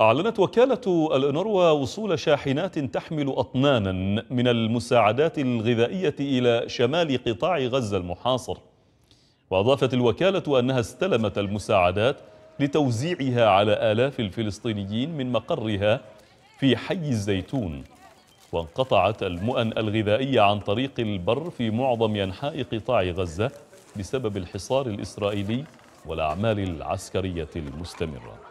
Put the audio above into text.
أعلنت وكالة الأنروا وصول شاحنات تحمل أطنانا من المساعدات الغذائية إلى شمال قطاع غزة المحاصر وأضافت الوكالة أنها استلمت المساعدات لتوزيعها على آلاف الفلسطينيين من مقرها في حي الزيتون وانقطعت المؤن الغذائية عن طريق البر في معظم أنحاء قطاع غزة بسبب الحصار الإسرائيلي والأعمال العسكرية المستمرة